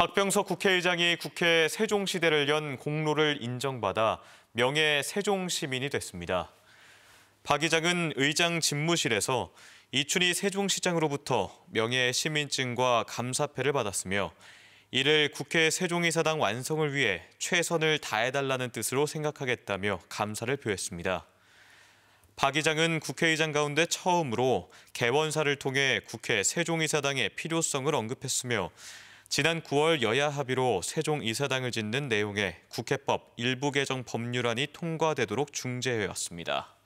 박병석 국회의장이 국회 세종시대를 연 공로를 인정받아 명예 세종시민이 됐습니다. 박 의장은 의장 집무실에서 이춘희 세종시장으로부터 명예 시민증과 감사패를 받았으며 이를 국회 세종이사당 완성을 위해 최선을 다해달라는 뜻으로 생각하겠다며 감사를 표했습니다. 박 의장은 국회의장 가운데 처음으로 개원사를 통해 국회 세종이사당의 필요성을 언급했으며 지난 9월 여야 합의로 세종 이사당을 짓는 내용의 국회법 일부 개정 법률안이 통과되도록 중재해왔습니다.